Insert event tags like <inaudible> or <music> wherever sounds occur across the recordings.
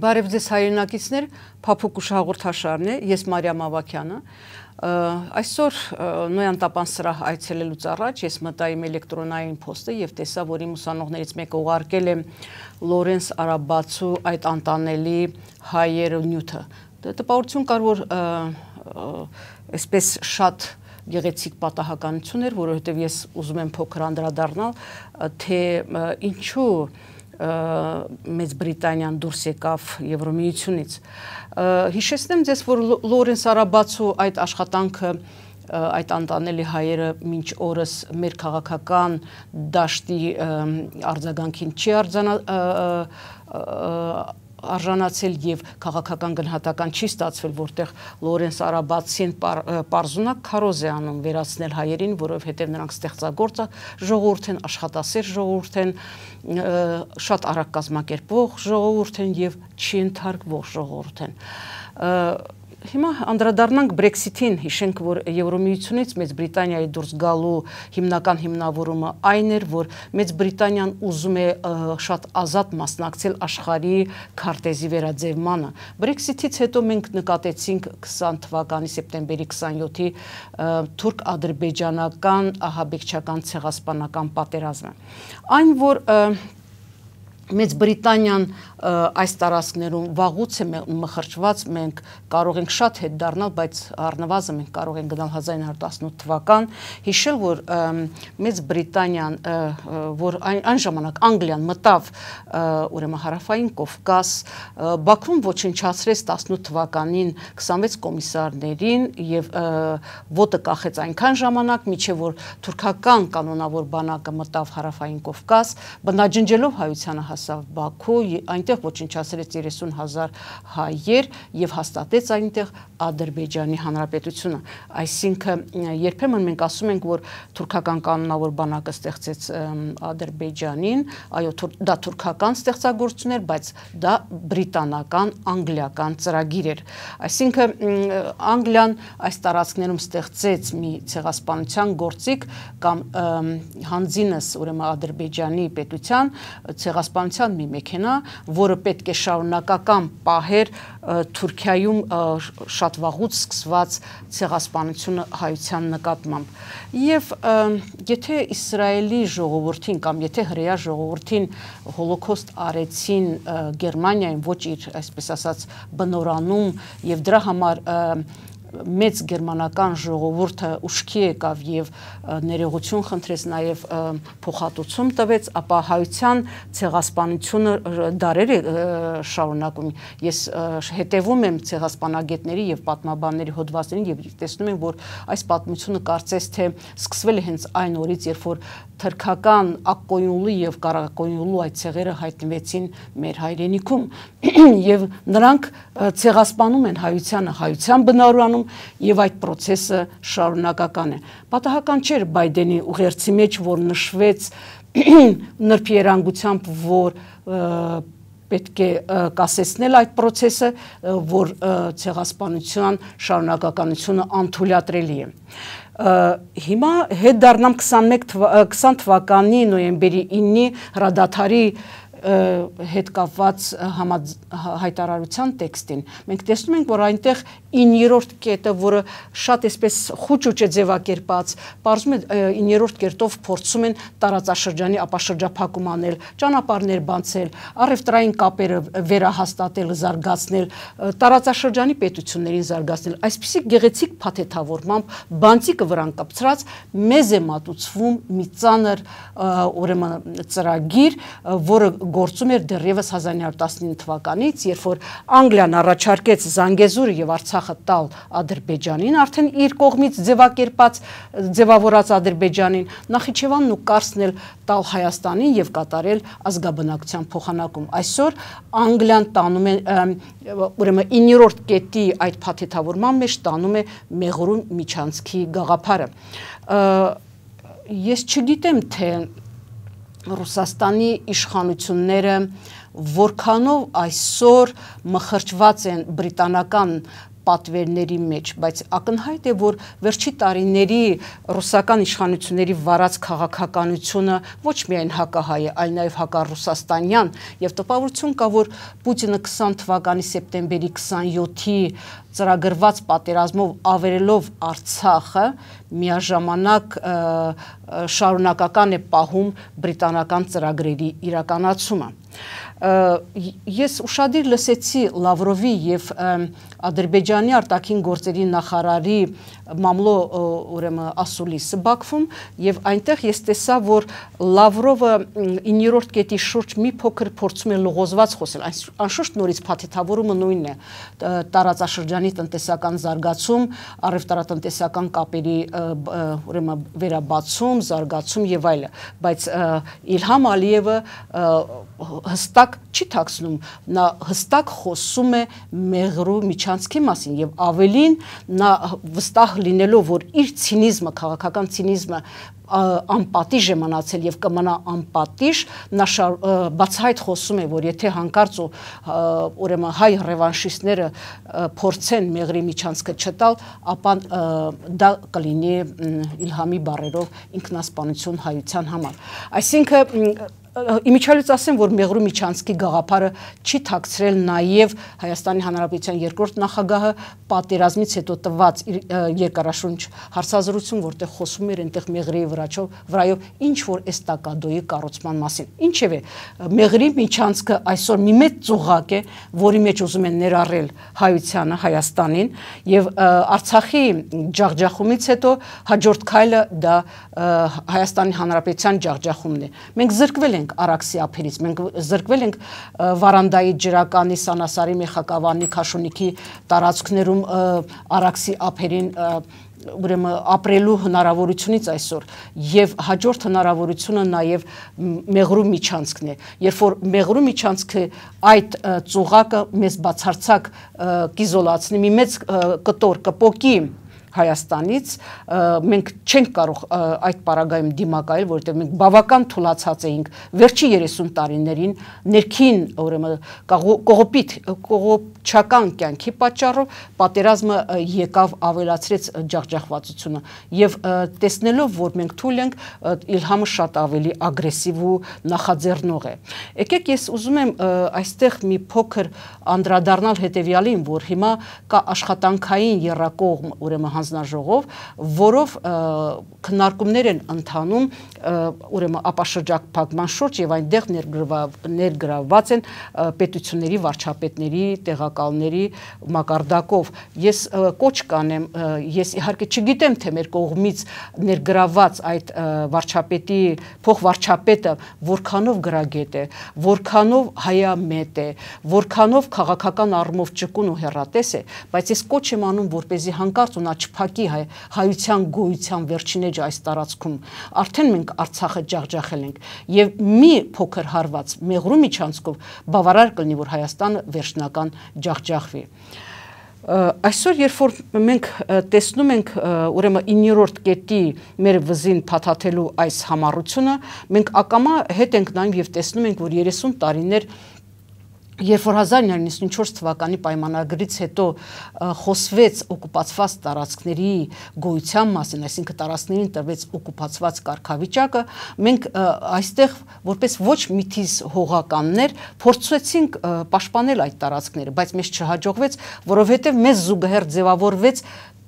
Բարև ձեզ հայրենակիցներ, Փափուկուշ հաղորդաշարն է, ես Մարիամ Ավակյանը։ Այսօր Նոյան տապան սրահ այցելելուց առաջ ես մտա իմ էլեկտրոնային փոստը եւ տեսա, որ իմ ուսանողներից մեկը ուղարկել է Լորենս Արաբացու այդ անտանելի հայերը նյութը։ Դա դե, տպավորություն կար, որ այսպես շատ գեղեցիկ պատահականություն էր, որովհետեւ ես ուզում եմ փոքր անդրադառնալ, թե ինչու մեծ Բրիտանիան դուրս եկավ Եվրոմիությունից։ Հիշեցնեմ ձեզ, որ Լորենս Արաբացու այդ աշխատանքը այդ անտանելի հայերը մինչ օրս մեր քաղաքական դաշտի արձագանքին չի արձանա արժանացել եւ քաղաքական գնահատական չի ստացվել, որտեղ Լորենս Արաբացին Պարզունակ Քարոզ է անում վերացնել հայերին, որովհետեւ նրանք ստեղծագործ ժողովուրդ են, աշխատասեր ժողովուրդ են, շատ արագ կազմակերպող ժողովուրդ են եւ չի ընթարկվող ժողովուրդ են։ Ա, Հիմա անդրադառնանք Brexit-ին, հիշենք, որ Եվրոմիությունից Մեծ Բրիտանիայի դուրս գալու հիմնական հիմնավորումը այն էր, որ Մեծ Բրիտանիան ուզում է շատ ազատ մասնակցել աշխարհի քարտեզի վերաձևմանը։ Brexit-ից հետո մենք նկատեցինք 20 թվականի սեպտեմբերի 27-ի թուրք-ադրբեջանական ահաբեկչական ցեղասպանական պատերազմը։ Այն որ Մեծ Բրիտանիան այս տարածքներում վաղուց է մխրճված մենք կարող ենք շատ հետ դառնալ, բայց առնվազն մենք կարող ենք գնալ 1918 թվական, հիշել որ մեծ Բրիտանիան որ այն, այն ժամանակ Անգլիան մտավ ուրեմն հարավային Կովկաս, Բաքվում ոչնչացրեց 18 թվականին 26 կոմիսարներին եւ ոտը կախեց այնքան ժամանակ, միջև որ թուրքական կանոնավոր բանակը մտավ հարավային Կովկաս, բնաջնջելով հայությանը հասավ Բաքու, այնտեղ այնտեղ ոչնչացրեց 30000 հայեր եւ հաստատեց այնտեղ Ադրբեջանի հանրապետությունը։ Այսինքն երբեմն մենք ասում ենք, որ թուրքական կանոնավոր բանակը ստեղծեց Ադրբեջանին, այո, դա թուրքական ստեղծագործություն էր, բայց դա բրիտանական, անգլիական ծրագիր էր։ Այսինքն Անգլիան այս տարածքներում ստեղծեց մի ցեղասպանության գործիք կամ հանձինս ուրեմն Ադրբեջանի պետության ցեղասպանության մի մեքենա, որը պետք է շարունակական պահեր Թուրքիայում շատ վաղուց սկսված ցեղասպանությունը հայության նկատմամբ։ Եվ եթե Իսրայելի ժողովրդին կամ եթե հրեա ժողովրդին հոլոկոստ արեցին Գերմանիայում ոչ իր, այսպես ասած, բնորանում եւ դրա համար և, մեծ գերմանական ժողովուրդը ուշքի եկավ եւ ներողություն խնդրեց նաեւ փոխհատուցում տվեց, ապա հայության ցեղասպանությունը դարեր է շարունակում։ Ես հետևում եմ ցեղասպանագետների եւ պատմաբանների հոդվածներին եւ տեսնում եմ, որ այս պատմությունը կարծես թե սկսվել է հենց այն օրից, երբ որ թրքական ակկոյունլի եւ կարակոյունլու այդ ցեղերը հայտնվեցին մեր հայրենիքում եւ նրանք ցեղասպանում են հայությանը, հայության բնարարանում կատարվում եւ այդ process-ը շարունակական է։ Պատահական չէր Բայդենի ուղերձի մեջ, որ նշվեց <clears throat> նրբիերանգությամբ, որ պետք է կասեցնել այդ process-ը, որ ցեղասպանության շարունակականությունը անթույլատրելի է։ Հիմա հետ դառնամ 21 20 թվականի նոյեմբերի 9-ի հրադադարի թվ, հետ կապված հայտարարության տեքստին մենք տեսնում ենք որ այնտեղ 9-րդ կետը որը շատ էսպես խոճուճ է ձևակերպած բարձում է 9-րդ կերտով փորձում են տարածաշրջանի ապաշրջափակում անել ճանապարհներ բանցել առևտրային կապերը վերահաստատել զարգացնել տարածաշրջանի պետություններին զարգացնել այսպիսի գեղեցիկ փաթեթավորմամբ բանտիկը վրան կապցրած մեզ է մատուցվում մի ծանր ուրեմն ծրագիր որը գործում էր դեռևս 1919 թվականից, երբ որ Անգլիան առաջարկեց Զանգեզուրը եւ Արցախը տալ Ադրբեջանին, արդեն իր կողմից ձևակերպած ձևավորած Ադրբեջանին, Նախիջևանն ու Կարսն էլ տալ Հայաստանին եւ կատարել ազգաբնակության փոխանակում։ Այսօր Անգլիան տանում է ուրեմն 9-րդ կետի այդ փաթեթավորման մեջ տանում է Մեղրու միջանցքի գաղափարը։ Ես չգիտեմ թե Ռուսաստանի իշխանությունները որքանով այսօր մխրճված են բրիտանական պատվերների մեջ, բայց ակնհայտ է, որ վերջի տարիների ռուսական իշխանությունների վարած քաղաքականությունը ոչ միայն հակահայ է, այլ նաև հակառուսաստանյան եւ տպավորություն կա, որ Պուտինը 20 թվականի սեպտեմբերի 27-ի ծրագրված պատերազմով ավերելով Արցախը միաժամանակ շարունակական է պահում բրիտանական ծրագրերի իրականացումը ես ուրشادիր լսեցի Լավրովի եւ Ադրբեջանի արտաքին գործերի նախարարի մամլո ուրեմն ասուլիսը Բաքվում եւ այնտեղ ես տեսա որ Լավրովը 9-րդ կետի շուրջ մի փոքր փորձում է լողոզված խոսել անշուշտ նորից փաթեթավորումը նույնն է տարածաշրջանի տնտեսական զարգացում առևտրատնտեսական կապերի ուրեմն վերաբացում զարգացում եւ այլը բայց Իլհամ Ալիևը հստակ հստակ չի ཐակցնում, նա հստակ խոսում է մեղրու միջանցքի մասին եւ ավելին նա վստահ լինելով, որ իր ցինիզմը, քաղաքական ցինիզմը անպատիժ է մնացել եւ կմնա անպատիժ նա բացահայտ խոսում է որ եթե հանկարծ ուրեմն հայ ռևանշիստները փորձեն մեղրի միջանցքը չտալ ապա դա կլինի Իլհամի բարերով ինքնասպանություն հայության համար այսինքն իմիջալից ասեմ, որ Մեղրու Միչանցկի գաղափարը չի ཐակցրել նաև Հայաստանի Հանրապետության երկրորդ նախագահը պատերազմից հետո տված իր երկարաշունչ հարցազրույցում, որտեղ խոսում էր այնտեղ Մեղրիի վրաչով, վրայով ինչ որ էստակադոյի կառուցման մասին։ Ինչևէ, Մեղրի Միչանցկը այսօր մի մեծ ծուղակ է, որի մեջ ուզում են ներառել հայությանը, Հայաստանին եւ Արցախի ջախջախումից հետո հաջորդ քայլը դա Հայաստանի Հանրապետության ջախջախումն է։ Մենք զրկվել ենք Արաքսի ափերից, մենք զրկվել ենք Վարանդայի ջրականի, Սանասարի, Մեխակավանի, Քաշունիկի տարածքներում Արաքսի ափերին ուրեմն ապրելու հնարավորությունից այսօր եւ հաջորդ հնարավորությունը նաեւ մեղրու միջանցքն է երբ որ մեղրու միջանցքը այդ ծուղակը մեզ բացարձակ կիզոլացնի մի մեծ կտոր կպոկի Հայաստանից մենք չենք կարող այդ պարագայում դիմակայել, որովհետև մենք բավական թուլացած էինք վերջի 30 տարիներին ներքին, ուրեմն կողոպիտ կողոպ չական կյանքի պատճառով պատերազմը եկավ ավելացրեց ջախջախվածությունը եւ տեսնելով որ մենք թույլ ենք Իլհամը շատ ավելի ագրեսիվ ու նախաձեռնող է եկեք ես ուզում եմ այստեղ մի փոքր անդրադառնալ հետեւյալին որ հիմա կա աշխատանքային երրակողմ ուրեմն հանձնաժողով որով քննարկումներ են ընթանում ուրեմն ապաշրջակփակման շուրջ եւ այնտեղ ներգրավված են պետությունների վարչապետների, տեղակալների մակարդակով։ Ես կոչ կանեմ, ես իհարկե չգիտեմ, թե մեր կողմից ներգրաված այդ վարչապետի փոխվարչապետը որքանով գրագետ է, որքանով հայամետ է, որքանով քաղաքական առումով ճկուն ու հերատես է, բայց ես կոչ եմ անում, որ เป զի հանկարծ ունա չփակի հայ հայության գոյության վերջին էջ այս տարածքում։ Արդեն մենք մենք Արցախը ջախջախել ենք եւ մի փոքր հարված Մեղրու միջանցքով բավարար կլինի որ Հայաստանը վերջնական ջախջախվի այսօր երբ որ մենք տեսնում ենք ուրեմն 9-րդ կետի մեր վզին փաթաթելու այս համառությունը մենք ակամա հետ ենք նայում եւ տեսնում ենք որ 30 տարիներ Երբ որ 1994 թվականի պայմանագրից հետո խոսվեց օկուպացված տարածքների գոյության մասին, այսինքն տարածքներին տրվեց օկուպացված կարգավիճակը, մենք այստեղ որպես ոչ միթիզ հողականներ փորձեցինք պաշտպանել այդ տարածքները, բայց մեզ չհաջողվեց, որովհետև մեզ զուգահեռ ձևավորվեց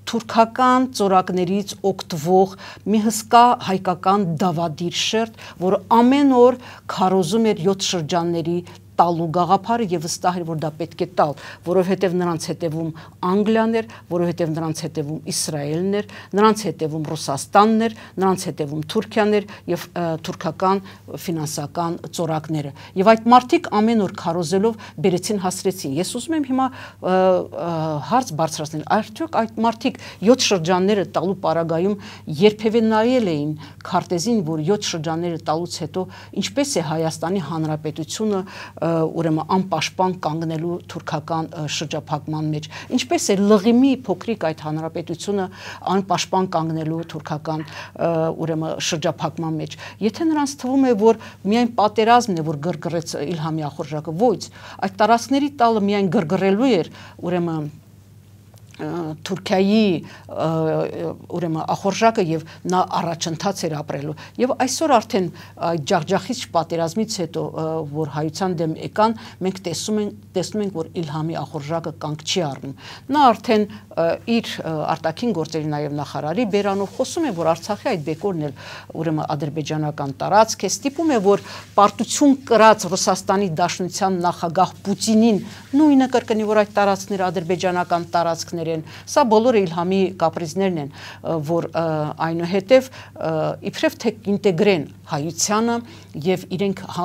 թուրքական ծորակներից օգտվող մի հսկա հայկական դավադիր շերտ, որը ամեն օր քարոզում էր 7 շրջանների տալու գաղափարը եւ վստահ էր, որ դա պետք է տալ, որովհետեւ նրանց հետևում Անգլիան էր, որովհետեւ նրանց հետևում Իսրայելն էր, նրանց հետևում Ռուսաստանն էր, նրանց հետևում Թուրքիան էր եւ թուրքական ֆինանսական ծորակները։ Եվ այդ մարդիկ ամեն օր քարոզելով բերեցին հասրեցին։ Ես ուզում եմ հիմա հարց բարձրացնել, արդյոք այդ մարդիկ 7 շրջանները տալու պարագայում երբևէ նայել էին քարտեզին, որ 7 շրջանները տալուց հետո ինչպես է Հայաստանի Հանրապետությունը ուրեմն անպաշտպան կանգնելու թուրքական շրջափակման մեջ։ Ինչպես է լղիմի փոքրիկ այդ հանրապետությունը անպաշտպան կանգնելու թուրքական ուրեմն շրջափակման մեջ։ Եթե նրանց թվում է, որ միայն պատերազմն է, որ գրգռեց Իլհամի Ախորժակը, ոչ, այդ տարածքների տալը միայն գրգռելու էր, ուրեմն Թուրքիայի ուրեմն ախորժակը եւ նա առաջընթաց էր ապրելու եւ այսօր արդեն ջախջախից պատերազմից հետո որ հայության դեմ եկան մենք տեսնում ենք տեսնում ենք որ Իլհամի ախորժակը կանգ չի առնում նա արդեն իր արտաքին գործերի նաեւ նախարարի Բերանով խոսում է որ Արցախի այդ բեկորն էլ ուրեմն ադրբեջանական տարածք է ստիպում է որ պարտություն կրած Ռուսաստանի Դաշնության նախագահ Պուտինին նույնը կրկնի որ այդ տարածքները ադրբեջանական տարածքներ կապրիզներ են, սա բոլորը Իլհամի կապրիզներն են, որ այնուհետև իբրև թե ինտեգրեն հայությանը եւ իրենք հա,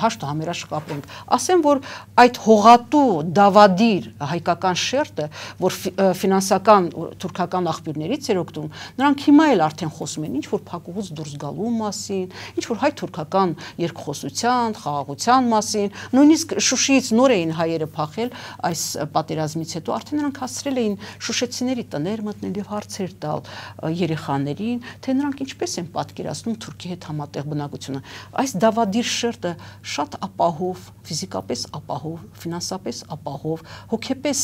հաշտ համերաշխ կապենք։ Ասեմ, որ այդ հողատու դավադիր հայկական շերտը, որ ֆինանսական թուրքական աղբյուրներից էր օգտվում, նրանք հիմա էլ արդեն խոսում են ինչ որ փակուղուց դուրս գալու մասին, ինչ որ հայ-թուրքական երկխոսության, խաղաղության մասին, նույնիսկ Շուշիից նոր էին հայերը փախել այս պատերազմից հետո, արդեն նրանք հասցրել էին շուշեցիների տներ մտնել եւ հարցեր տալ երեխաներին, թե նրանք ինչպես են պատկերացնում Թուրքի հետ համատեղ բնակությունը։ Այ Այս դավադիր շերտը շատ ապահով, ֆիզիկապես ապահով, ֆինանսապես ապահով, հոգեպես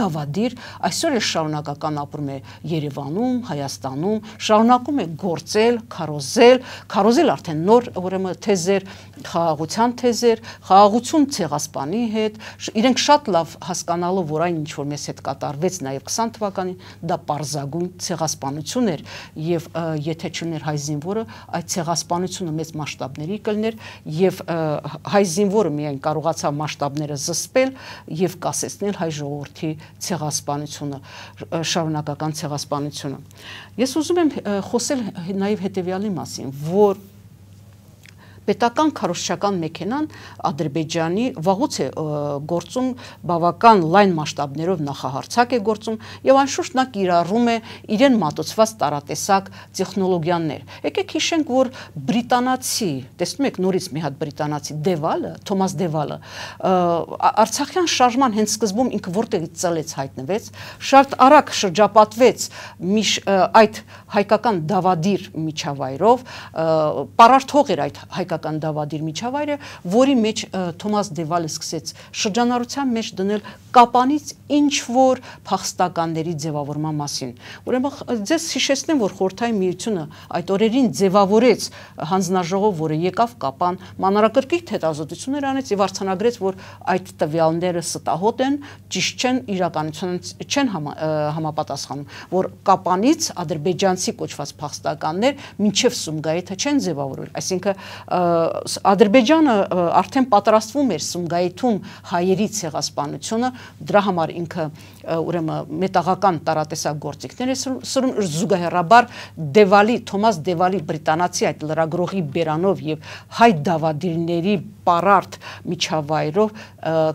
դավադիր այսօր է շարունակական ապրում է Երևանում, Հայաստանում, շարունակում է գործել, քարոզել, քարոզել արդեն նոր ուրեմն թեզեր, խաղաղության թեզեր, խաղաղություն ցեղասպանի հետ, իրենք շատ լավ հասկանալով, որ այն ինչ որ մեզ հետ կատարվեց նաև 20 թվականին դա պարզագույն ցեղասպանություն էր եւ եթե չուներ հայ զինվորը այդ ցեղասպանությունը մեծ մասշտաբ մարտերի կլներ եւ հայ զինվորը միայն կարողացավ մասշտաբները զսպել եւ կասեցնել հայ ժողովրդի ցեղասպանությունը շարունակական ցեղասպանությունը ես ուզում եմ խոսել նաեւ հետեւյալի մասին որ պետական քարոշչական մեքենան Ադրբեջանի վաղուց է գործում բավական լայն մասշտաբներով նախահարցակ է գործում եւ անշուշտ նա կիրառում է իրեն մատուցված տարատեսակ տեխնոլոգիաներ։ Եկեք հիշենք, որ բրիտանացի, տեսնում եք նորից մի հատ բրիտանացի Դևալը, Թոմաս Դևալը, Արցախյան շարժման հենց սկզբում ինքը որտեղից ծլեց հայտնվեց, շատ արագ շրջապատվեց միջ այդ հայկական դավադիր միջավայրով, պարարթող էր այդ հայկական հայկական դավադիր միջավայրը, որի մեջ Թոմաս Դևալը սկսեց շրջանառության մեջ դնել կապանից ինչ որ փախստականների ձևավորման մասին։ Ուրեմն ձեզ հիշեցնեմ, որ խորթային միությունը այդ օրերին ձևավորեց հանձնաժողով, որը եկավ կապան մանրակրկիտ հետազոտություններ անեց եւ արցանագրեց, որ այդ տվյալները ստահոտ են, ճիշտ չեն իրականությունը չեն համապատասխանում, որ կապանից ադրբեջանցի կոչված փախստականներ ոչ միայն Սումգայիթը չեն ձևավորել, այսինքն Ադրբեջանը արդեն պատրաստվում էր Սումգայիթում հայերից ցեղասպանությունը, դրա համար ինքը ուրեմն մետաղական տարատեսակ գործիքներ է սրում զուգահեռաբար Դևալի Թոմաս Դևալի բրիտանացի այդ լրագրողի բերանով եւ հայ դավադիրների պարարտ միջավայրով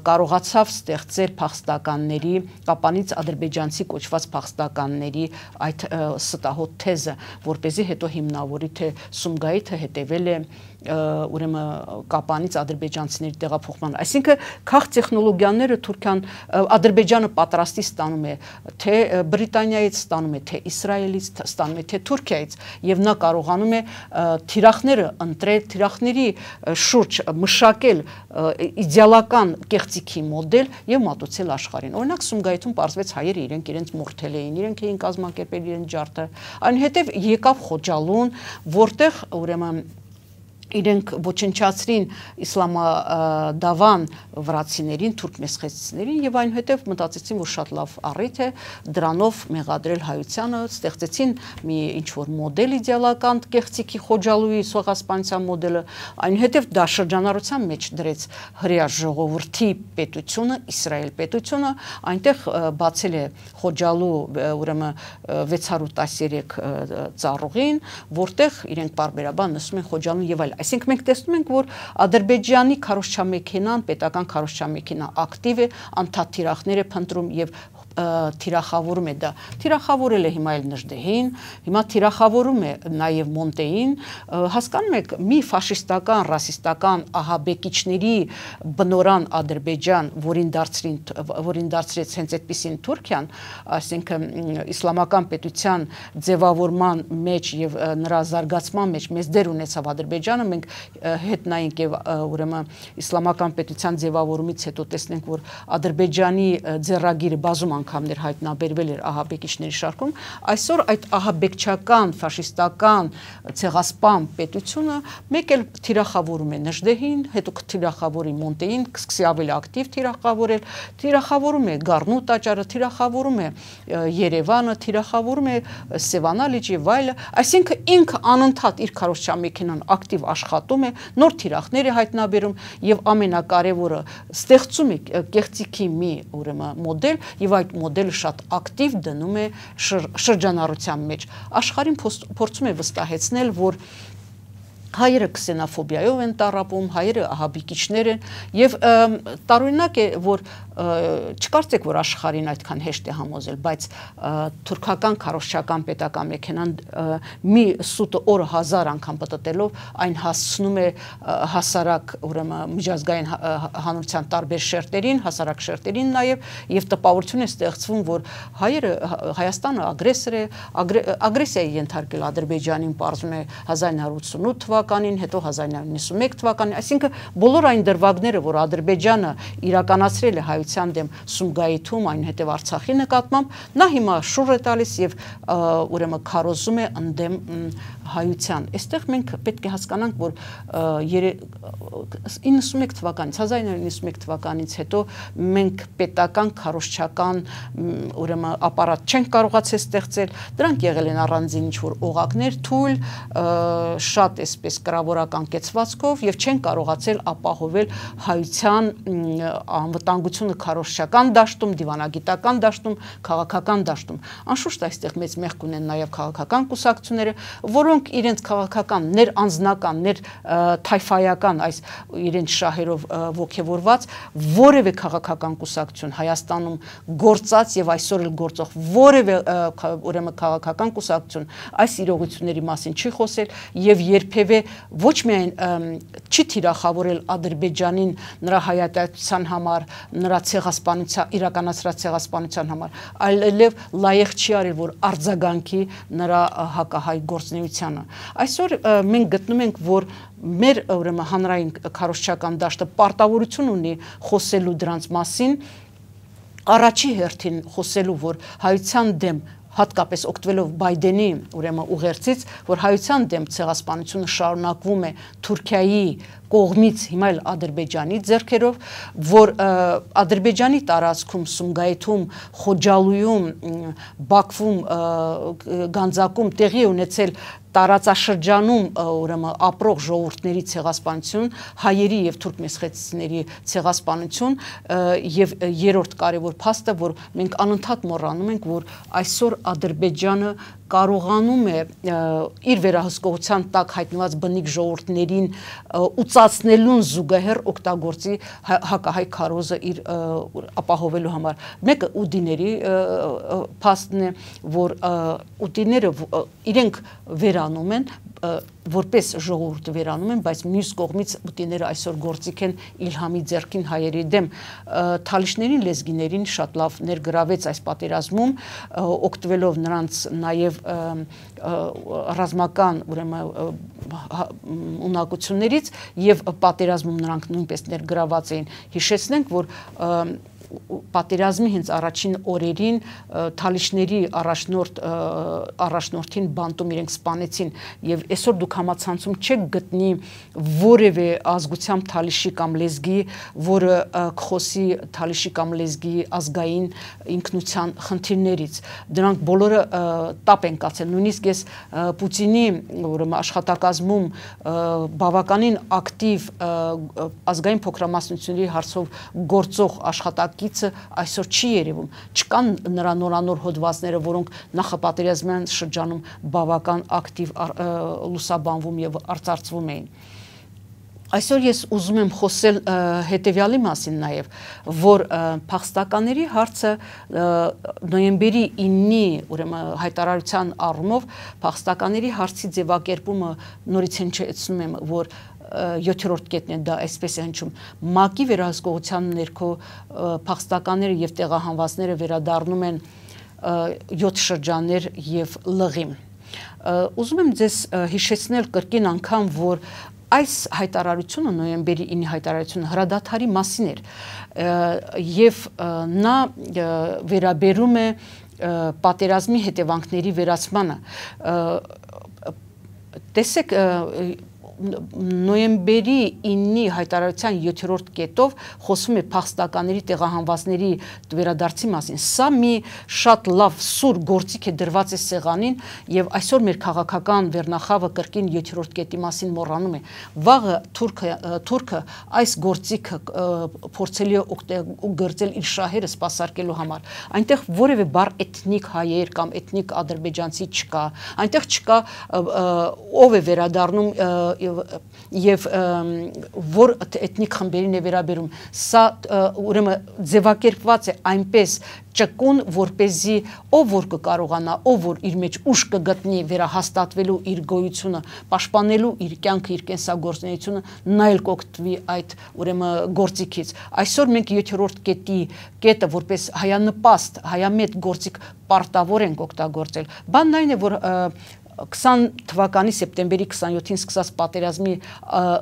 կարողացավ ստեղծել փախստականների կապանից ադրբեջանցի կոչված փախստականների այդ ստահոտ թեզը, որ เป զի հետո հիմնավորի թե Սումգայիթը հետևել է ուրեմն Կապանից ադրբեջանցիների տեղափոխման։ Այսինքն քաղ տեխնոլոգիաները Թուրքիան Ադրբեջանը պատրաստի ստանում է թե Բրիտանիայից ստանում է, թե Իսրայելից ստանում է, թե Թուրքիայից եւ նա կարողանում է թիրախները ընտրել, թիրախների շուրջ մշակել իդեալական կեղծիքի մոդել եւ մատուցել աշխարհին։ Օրինակ Սումգայիթում պարզվեց հայերը իրենք իրենց մորթել էին, իրենք էին կազմակերպել իրենց ջարդը։ Այնուհետեւ եկավ Խոջալուն, որտեղ ուրեմն իրենք ոչնչացրին իսլամադավան վրացիներին, թուրքմեսխեցիներին եւ այնուհետեւ մտածեցին, որ շատ լավ առիթ է դրանով մեղադրել հայությանը, ստեղծեցին մի ինչ որ մոդել իդեալական կեղծիքի խոջալուի սողասպանության մոդելը, այնուհետեւ դա շրջանառության մեջ դրեց հрья ժողովրդի պետությունը, Իսրայել պետությունը, այնտեղ բացել է խոջալու ուրեմն 613 ծառուղին, որտեղ իրենք բարբերաբար նստում են խոջալուն եւ այլ Այսինքն մենք տեսնում ենք, որ Ադրբեջանի քարոշչամեքենան, պետական քարոշչամեքենա ակտիվ է, անդադիրախներ է փնտրում եւ թիրախավորում է դա։ Թիրախավորել է հիմա էլ Նժդեհին, հիմա թիրախավորում է նաև Մոնտեին։ Հասկանում եք, մի ֆաշիստական, ռասիստական ահաբեկիչների բնորան Ադրբեջան, որին դարձրին, որին դարձրեց հենց այդպեսին Թուրքիան, այսինքն իսլամական պետության ձևավորման մեջ եւ նրա զարգացման մեջ մեծ դեր ունեցավ Ադրբեջանը։ Մենք հետնայինք եւ ուրեմն իսլամական պետության ձևավորումից հետո տեսնենք, որ Ադրբեջանի ձեռագիրը բազում անգամներ հայտնաբերվել էր ահաբեկիչների շարքում, այսօր այդ ահաբեկչական, ֆաշիստական, ցեղասպան պետությունը մեկ էլ թիրախավորում է Նժդեհին, հետո թիրախավորի Մոնտեին, կսկսի ավելի ակտիվ թիրախավորել, թիրախավորում է Գառնու տաճարը, թիրախավորում է Երևանը, թիրախավորում է Սևանա լիճի վայլը, այսինքն ինքը անընդհատ իր քարոշչա մեքենան ակտիվ աշխատում է, նոր թիրախներ է հայտնաբերում եւ ամենակարևորը ստեղծում է կեղծիքի մի ուրեմն մոդել եւ այդ մոդելը շատ ակտիվ դնում է շր, շրջանառության մեջ։ Աշխարհին փորձում է վստահեցնել, որ հայերը քսենոֆոբիայով են տարապում, հայերը ահաբեկիչներ են եւ տարօրինակ է, որ չկարծեք, որ աշխարհին այդքան հեշտ է համոզել, բայց թուրքական քարոշչական պետական մեքենան մի սուտը օրը 1000 անգամ պատտելով այն հասցնում է հասարակ, ուրեմն միջազգային հանրության տարբեր շերտերին, հասարակ շերտերին նաեւ եւ տպավորություն է ստեղծվում, որ հայերը Հայաստանը ագրեսոր է, ագրեսիա է ենթարկել Ադրբեջանին, բարձուն է 1988 թվականին թվականին, հետո 1991 թվականին, այսինքն բոլոր այն դրվագները, որ Ադրբեջանը իրականացրել է հայության դեմ Սումգայիթում, այնուհետև Արցախի նկատմամբ, նա հիմա շուռ է տալիս եւ ուրեմն քարոզում է ընդդեմ հայության։ Այստեղ մենք պետք է հասկանանք, որ 91 թվականից 1991 թվականից հետո մենք պետական քարոշչական ուրեմն ապարատ չեն կարողացել ստեղծել։ Դրանք եղել են առանձին ինչ որ օղակներ, թույլ, շատ էսպես կրավորական կեցվածքով եւ չեն կարողացել ապահովել հայության անվտանգությունը քարոշչական դաշտում, դիվանագիտական դաշտում, քաղաքական դաշտում։ Անշուշտ այստեղ մեծ մեղք ունեն նաեւ քաղաքական կուսակցությունները, որոնք որոնք իրենց քաղաքական ներ անձնական ներ թայֆայական այս իրենց շահերով ողքեվորված որևէ քաղաքական կուսակցություն Հայաստանում գործած եւ այսօր էլ գործող որևէ ուրեմն քաղաքական կուսակցություն այս իրողությունների մասին չի խոսել եւ երբեւե ոչ միայն չի թիրախավորել Ադրբեջանին նրա հայատյացության համար, նրա ցեղասպանության իրականացրած ցեղասպանության համար, այլև լայեղ չի արել, որ արձագանքի նրա հակահայ գործնեության կառավարությանը։ Այսօր մենք գտնում ենք, որ մեր ուրեմն հանրային քարոշչական դաշտը պարտավորություն ունի խոսելու դրանց մասին առաջի հերթին խոսելու, որ հայության դեմ հատկապես օգտվելով Բայդենի ուրեմն ուղերձից, որ հայության դեմ ցեղասպանությունը շարունակվում է Թուրքիայի կողմից հիմա էլ Ադրբեջանի ձեռքերով, որ Ադրբեջանի տարածքում Սումգայիթում, Խոջալույում, Բաքվում, Գանձակում տեղի ունեցել տարածաշրջանում ուրեմն ապրող ժողովուրդների ցեղասպանություն, հայերի եւ թուրք մեխեցիների ցեղասպանություն եւ երրորդ կարեւոր փաստը, որ մենք անընդհատ մոռանում ենք, որ այսօր Ադրբեջանը կարողանում է իր վերահսկողության տակ հայտնված բնիկ ժողովուրդներին ուծացնելուն զուգահեռ օգտագործի հակահայ քարոզը իր ապահովելու համար։ Մեկը ուդիների փաստն է, որ ուդիները իրենք վերանում են, որպես ժողովուրդ վերանում են, բայց մյուս կողմից պուտիները այսօր գործիք են Իլհամի ձերքին հայերի դեմ թալիշներին լեզգիներին շատ լավ ներգրավեց այս պատերազմում, օգտվելով նրանց նաև ռազմական ուրեմն ունակություններից եւ պատերազմում նրանք նույնպես ներգրաված էին։ Հիշեցնենք, որ և, պատերազմի հենց առաջին օրերին Թալիշների առաջնորդ առաջնորդին բանտում իրենք սպանեցին եւ այսօր դուք համացանցում չեք գտնի որևէ ազգությամբ Թալիշի կամ լեզգի, որը խոսի Թալիշի կամ լեզգի ազգային ինքնության խնդիրներից։ Դրանք բոլորը տապ են կացել։ Նույնիսկ ես Պուտինի ուրեմն աշխատակազմում բավականին ակտիվ ազգային փոքրամասնությունների հարցով գործող աշխատակ կողմնակիցը այսօր չի երևում։ Չկան նրա նորանոր հոդվածները, որոնք նախապատերազմյան շրջանում բավական ակտիվ լուսաբանվում եւ արծարծվում էին։ Այսօր ես ուզում եմ խոսել հետևյալի մասին նաև, որ փախստականների հարցը նոյեմբերի 9-ի, ուրեմն հայտարարության առումով փախստականների հարցի ձևակերպումը նորից հնչեցնում եմ, որ 7-րդ կետն է դա այսպես է հնչում մակի վերահսկողության ներքո փախստականները եւ տեղահանվածները վերադառնում են 7 շրջաններ եւ լղի ուզում եմ ձեզ հիշեցնել կրկին անգամ որ այս հայտարարությունը նոյեմբերի 9-ի հայտարարությունը հրադադարի մասին էր եւ նա վերաբերում է պատերազմի հետևանքների վերացմանը տեսեք նոյեմբերի 9-ի հայտարարության 7-րդ կետով խոսվում է փախստականների տեղահանվածների վերադարձի մասին։ Սա մի շատ լավ սուր գործիք է դրված է սեղանին եւ այսօր մեր քաղաքական վերնախավը կրկին 7-րդ կետի մասին մոռանում է։ Վաղը Թուրքը Թուրքը այս գործիքը փորձելի է գործել իր շահերը սпасարկելու համար։ Այնտեղ որևէ բառ էթնիկ հայեր կամ էթնիկ ադրբեջանցի չկա։ Այնտեղ չկա ով է վերադառնում եւ եւ որ էթնիկ խմբերին է վերաբերում սա ուրեմն ձևակերպված է այնպես ճկուն որ เป զի ով որ կկարողանա ով որ իր մեջ ուժ կգտնի վերահաստատվելու իր գոյությունը պաշտպանելու իր կյանքը իր կենսագործունեությունը նա էլ կօգտվի այդ ուրեմն գործիքից այսօր մենք 7-րդ կետի կետը որպես հայանպաստ հայամետ գործիք պարտավոր ենք օգտագործել բանն այն է որ և, 20 թվականի սեպտեմբերի 27-ին սկսած պատերազմի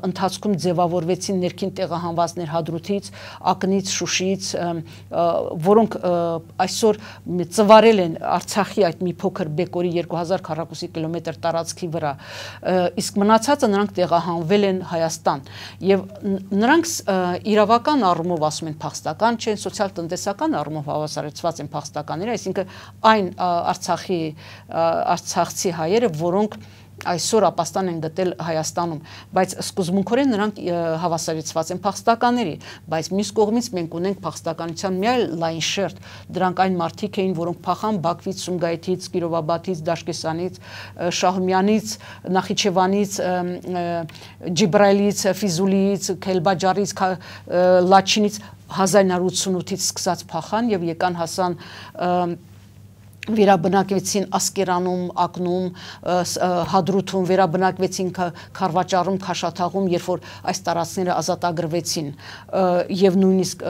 ընթացքում ձևավորվեցին ներքին տեղահանվածներ Հադրութից, Ակնից, Շուշից, որոնք այսօր ծվարել են Արցախի այդ մի փոքր բեկորի 2000 քառակուսի կիլոմետր տարածքի վրա։ Իսկ մնացածը նրանք տեղահանվել են Հայաստան։ Եվ նրանք իրավական առումով ասում են փախստական չեն, սոցիալ-տնտեսական առումով հավասարեցված են փախստականները, այսինքն այն Արցախի արցախցի հայերը գործիքները, որոնք այսօր ապաստան են գտել Հայաստանում, բայց սկզբունքորեն նրանք հավասարեցված են փախստականների, բայց մյուս կողմից մենք ունենք փախստականության մի այլ լայն շերտ, դրանք այն մարդիկ էին, որոնք փախան Բաքվից, Սումգայիթից, Կիրովաբադից, Դաշկեսանից, Շահումյանից, Նախիջևանից, Ջիբրայլից, Ֆիզուլիից, Քելբաջարից, Լաչինից 1988-ից սկսած փախան եւ եկան հասան և վերաբնակվեցին ասկերանում, ակնում, հադրութում, վերաբնակվեցին քարվաճառում, քաշաթաղում, երբ որ այս տարածքները ազատագրվեցին եւ նույնիսկ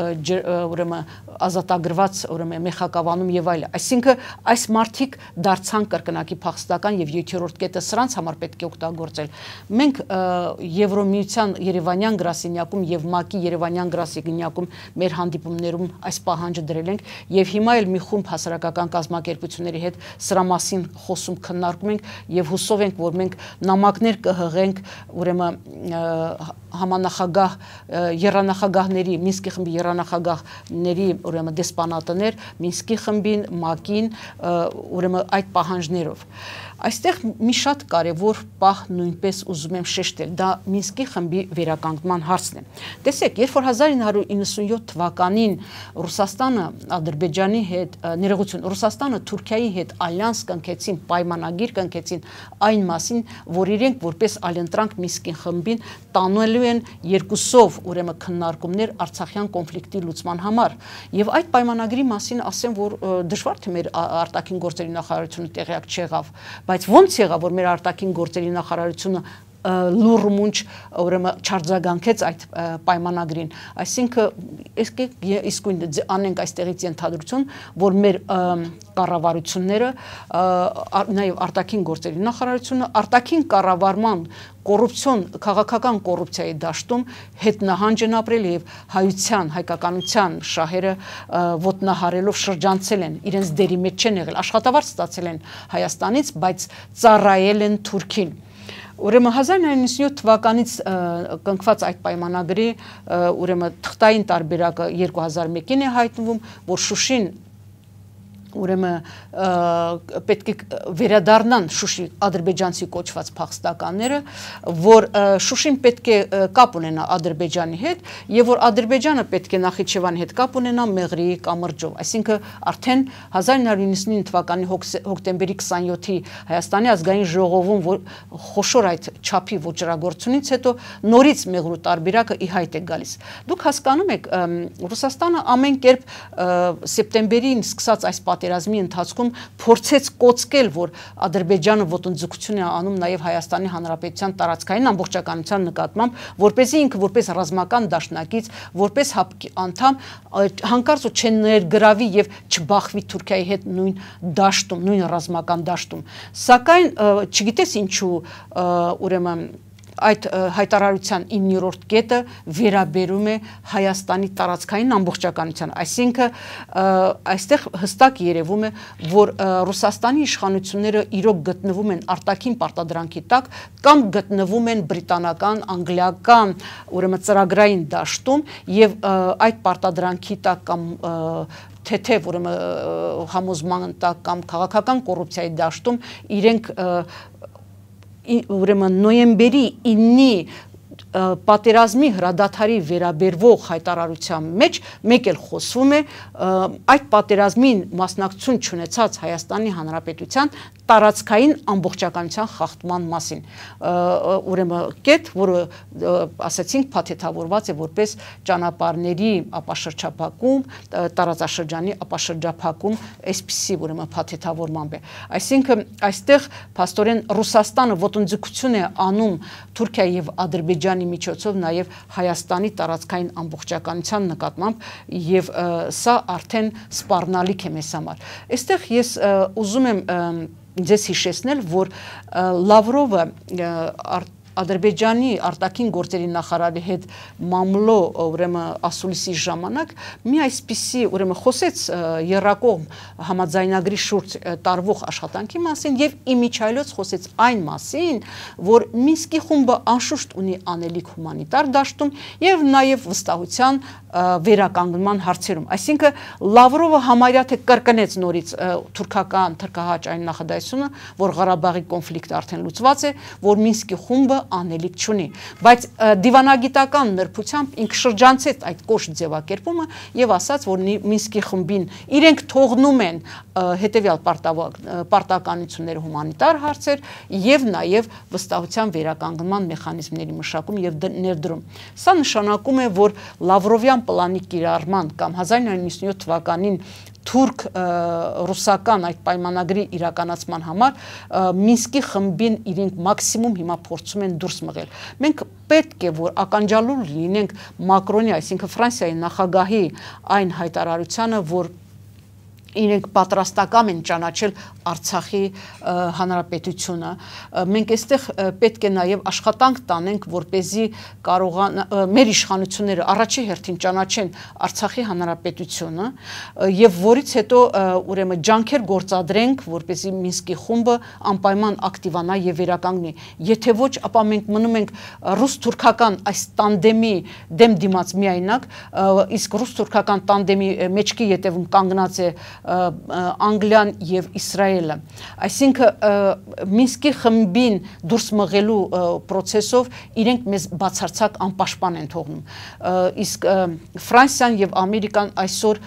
ուրեմն ազատագրված ուրեմն մեխակավանում եւ այլ։ Այսինքն այս մարտիկ դարձան կրկնակի փախստական եւ 7-րդ կետը սրանց համար պետք է օգտագործել։ Մենք Եվրոմիության Երևանյան գրասենյակում եւ ՄԱԿ-ի Երևանյան գրասենյակում մեր հանդիպումներում այս պահանջը դրել ենք եւ հիմա էլ մի խումբ հասարակական կազմակերպ կազմակերպությունների հետ սրա մասին խոսում քննարկում ենք եւ հուսով ենք, որ մենք նամակներ կհղենք ուրեմն համանախագահ երանախագահների Մինսկի խմբի երանախագահների ուրեմն դեսպանատներ Մինսկի խմբին, ՄԱԿ-ին ուրեմն այդ պահանջներով։ Ա, Այստեղ մի շատ կարևոր պահ նույնպես ուզում եմ շեշտել, դա Մինսկի խմբի վերականգնման հարցն է։ Տեսեք, երբ որ 1997 թվականին Ռուսաստանը Ադրբեջանի հետ ներողություն, Ռուսաստանը Թուրքիայի հետ ալյանս կնքեցին, պայմանագիր կնքեցին այն մասին, որ իրենք որպես ալենտրանք Մինսկի խմբին տանելու են երկուսով ուրեմն քննարկումներ Արցախյան կոնֆլիկտի լուծման համար։ Եվ այդ պայմանագրի մասին ասեմ, որ դժվար թե մեր արտաքին գործերի նախարարությունը տեղյակ չեղավ, բայց բայց ո՞նց եղավ որ մեր արտաքին գործերի նախարարությունը լուր մունջ ուրեմն չարձագանքեց այդ պայմանագրին այսինքն իսկ իսկույն անենք այստեղից ընդհանրություն որ մեր կառավարությունները նաև արտաքին գործերի նախարարությունը արտաքին կառավարման կոռուպցիոն քաղաքական կոռուպցիայի դաշտում հետնահանջ են ապրել եւ հայության հայկականության շահերը ոտնահարելով շրջանցել են իրենց դերի մեջ չեն եղել աշխատավարձ ստացել են Հայաստանից բայց ծառայել են Թուրքին Ուրեմն 1997 թվականից կնքված այդ պայմանագրի ուրեմն թղթային տարբերակը 2001-ին է հայտնվում, որ Շուշին ուրեմն պետք է վերադառնան Շուշի ադրբեջանցի կոչված փախստականները, որ Շուշին պետք է կապ ունենա Ադրբեջանի հետ եւ որ Ադրբեջանը պետք է Նախիջևանի հետ կապ ունենա Մեղրի կամրջով։ Այսինքն արդեն 1999 թվականի հոկտեմբերի 27-ի Հայաստանի ազգային ժողովում որ խոշոր այդ չափի ոչռագործունից հետո նորից Մեղրու տարբերակը ի հայտ է գալիս։ Դուք հասկանում եք Ռուսաստանը ամեն կերպ սեպտեմբերին սկսած այս պատեր պատերազմի ընթացքում փորձեց կոծկել, որ Ադրբեջանը ոտնձգություն է անում նաև Հայաստանի Հանրապետության տարածքային ամբողջականության նկատմամբ, որպեսզի ինքը որպես ռազմական դաշնակից, որպես հապկի անդամ հանկարծ ու չներգրավի եւ չբախվի Թուրքիայի հետ նույն դաշտում, նույն ռազմական դաշտում։ Սակայն չգիտես ինչու ուրեմն այդ հայտարարության 9-րդ կետը վերաբերում է Հայաստանի տարածքային ամբողջականության, այսինքն այստեղ հստակ երևում է, որ Ռուսաստանի իշխանությունները իրոք գտնվում են արտաքին պարտադրանքի տակ կամ գտնվում են բրիտանական, անգլիական, ուրեմն ծրագրային դաշտում եւ այդ պարտադրանքի տակ կամ թեթև ուրեմն համոզման տակ կամ քաղաքական կոռուպցիայի դաշտում իրենք և, ուրեմն նոյեմբերի 9-ի պատերազմի հրադադարի վերաբերվող հայտարարության մեջ մեկ էլ խոսվում է այդ պատերազմին մասնակցություն չունեցած Հայաստանի Հանրապետության տարածքային ամբողջականության խախտման մասին ուրեմն կետ, որը ասացինք փաթեթավորված է որպես ճանապարհների ապաշրջափակում, տարածաշրջանի ապաշրջափակում, այսպիսի ուրեմն փաթեթավորմամբ է։ Այսինքն այստեղ փաստորեն Ռուսաստանը ոտնձգություն է անում Թուրքիայի եւ Ադրբեջանի միջոցով նաեւ Հայաստանի տարածքային ամբողջականության նկատմամբ եւ սա արդեն սպառնալիք է մեզ համար։ Այստեղ ես ուզում եմ ձեզ հիշեցնել, որ Լավրովը արդ Ադրբեջանի արտաքին գործերի նախարարի հետ մամլո ուրեմն ասուլիսի ժամանակ մի այսպիսի ուրեմն խոսեց երրակողմ համաձայնագրի շուրջ տարվող աշխատանքի մասին եւ իմիջայլոց խոսեց այն մասին, որ Մինսկի խումբը անշուշտ ունի անելիք հումանիտար դաշտում եւ նաեւ վստահության վերականգնման հարցերում։ Այսինքն Լավրովը համարյա թե կրկնեց նորից թուրքական թրկահաճ այն նախադասությունը, որ Ղարաբաղի կոնֆլիկտը արդեն լուծված է, որ Մինսկի խումբը անելիք չունի, բայց դիվանագիտական նրբությամբ ինք շրջանցեց այդ կոշտ ձևակերպումը եւ ասաց, որ Մինսկի խմբին իրենք թողնում են հետեւյալ պարտականությունները հումանիտար հարցեր եւ նաեւ վստահության վերականգնման մեխանիզմների մշակում եւ ներդրում։ Սա նշանակում է, որ Լավրովյան պլանի կիրառման կամ 1997 թվականին թուրք ռուսական այդ պայմանագրի իրականացման համար Մինսկի խմբին իրենք մաքսիմում հիմա փորձում են դուրս մղել։ Մենք պետք է որ ականջալուր լինենք Մակրոնի, այսինքն Ֆրանսիայի նախագահի այն հայտարարությանը, որ իրենք պատրաստական են ճանաչել Արցախի հանրապետությունը։ Մենք այստեղ պետք է նաև աշխատանք տանենք, որ เป զի կարողան մեր իշխանությունները առաջի հերթին ճանաչեն Արցախի հանրապետությունը եւ որից հետո ուրեմն ջանքեր գործադրենք, որ เป զի Մինսկի խումբը անպայման ակտիվանա եւ վերականգնի։ Եթե ոչ, ապա մենք մնում ենք ռուս-թուրքական այս տանդեմի դեմ դիմաց միայնակ, իսկ ռուս-թուրքական տանդեմի մեջքի ետևում կանգնած է Անգլիան եւ Իսրայելը։ Այսինքն Մինսկի խմբին դուրս մղելու process-ով իրենք մեզ բացարձակ անպաշտպան են թողնում։ Իսկ Ֆրանսիան եւ Ամերիկան այսօր